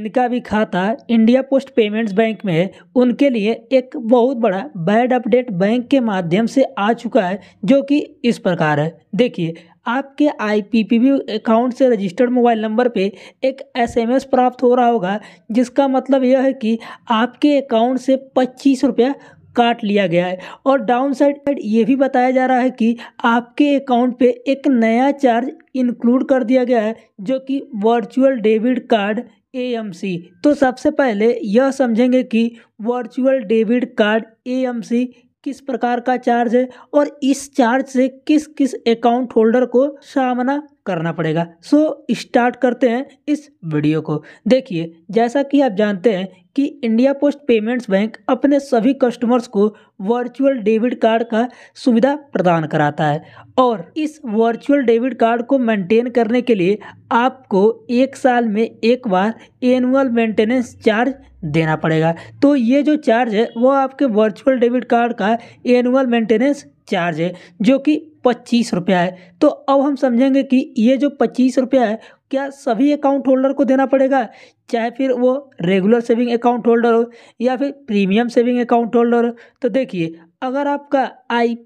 इनका भी खाता इंडिया पोस्ट पेमेंट्स बैंक में है उनके लिए एक बहुत बड़ा बैड अपडेट बैंक के माध्यम से आ चुका है जो कि इस प्रकार है देखिए आपके आईपीपीबी अकाउंट से रजिस्टर्ड मोबाइल नंबर पे एक एसएमएस प्राप्त हो रहा होगा जिसका मतलब यह है कि आपके अकाउंट से पच्चीस रुपया काट लिया गया है और डाउन साइड ये भी बताया जा रहा है कि आपके अकाउंट पे एक नया चार्ज इंक्लूड कर दिया गया है जो कि वर्चुअल डेबिट कार्ड ए तो सबसे पहले यह समझेंगे कि वर्चुअल डेबिट कार्ड ए किस प्रकार का चार्ज है और इस चार्ज से किस किस अकाउंट होल्डर को सामना करना पड़ेगा सो स्टार्ट करते हैं इस वीडियो को देखिए जैसा कि आप जानते हैं कि इंडिया पोस्ट पेमेंट्स बैंक अपने सभी कस्टमर्स को वर्चुअल डेबिट कार्ड का सुविधा प्रदान कराता है और इस वर्चुअल डेबिट कार्ड को मेंटेन करने के लिए आपको एक साल में एक बार एनुअल मेंटेनेंस चार्ज देना पड़ेगा तो ये जो चार्ज है वो आपके वर्चुअल डेबिट कार्ड का एनुअल मेंटेनेंस चार्ज है जो कि पच्चीस रुपया है तो अब हम समझेंगे कि ये जो पच्चीस रुपया है क्या सभी अकाउंट होल्डर को देना पड़ेगा चाहे फिर वो रेगुलर सेविंग अकाउंट होल्डर हो या फिर प्रीमियम सेविंग अकाउंट होल्डर हो तो देखिए अगर आपका आई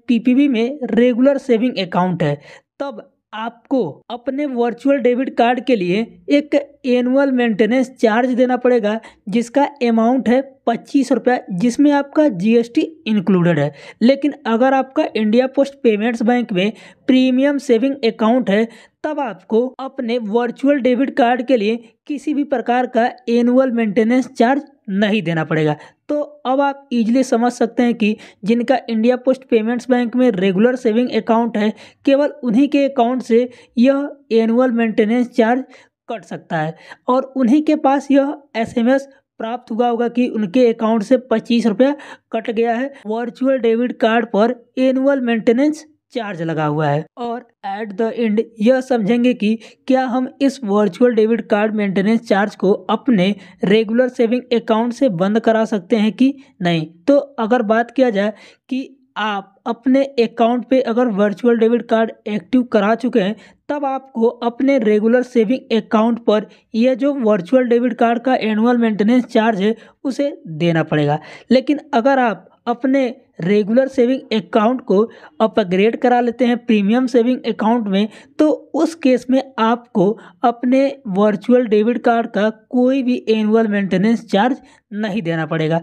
में रेगुलर सेविंग अकाउंट है तब आपको अपने वर्चुअल डेबिट कार्ड के लिए एक एनुअल मेंटेनेंस चार्ज देना पड़ेगा जिसका अमाउंट है पच्चीस रुपये जिसमें आपका जीएसटी इंक्लूडेड है लेकिन अगर आपका इंडिया पोस्ट पेमेंट्स बैंक में प्रीमियम सेविंग अकाउंट है तब आपको अपने वर्चुअल डेबिट कार्ड के लिए किसी भी प्रकार का एनुअल मेंटेनेंस चार्ज नहीं देना पड़ेगा तो अब आप इजीली समझ सकते हैं कि जिनका इंडिया पोस्ट पेमेंट्स बैंक में रेगुलर सेविंग अकाउंट है केवल उन्हीं के अकाउंट से यह एनुअल मेंटेनेंस चार्ज कट सकता है और उन्हीं के पास यह एसएमएस प्राप्त हुआ होगा कि उनके अकाउंट से पच्चीस रुपया कट गया है वर्चुअल डेबिट कार्ड पर एनुअल मेंटेनेंस चार्ज लगा हुआ है और एट द एंड यह समझेंगे कि क्या हम इस virtual debit card maintenance charge को अपने रेगुलर सेविंग अकाउंट से बंद करा सकते हैं कि नहीं तो अगर बात किया जाए कि आप अपने अकाउंट पे अगर वर्चुअल डेबिट कार्ड एक्टिव करा चुके हैं तब आपको अपने रेगुलर सेविंग अकाउंट पर यह जो वर्चुअल डेबिट कार्ड का एनुअल मेंटेनेंस चार्ज है उसे देना पड़ेगा लेकिन अगर आप अपने रेगुलर सेविंग अकाउंट को अपग्रेड करा लेते हैं प्रीमियम सेविंग अकाउंट में तो उस केस में आपको अपने वर्चुअल डेबिट कार्ड का कोई भी एनुअल मेंटेनेंस चार्ज नहीं देना पड़ेगा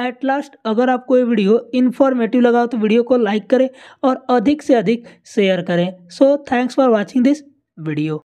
एट लास्ट अगर आपको ये वीडियो इन्फॉर्मेटिव लगा हो तो वीडियो को लाइक करें और अधिक से अधिक शेयर करें so thanks for watching this video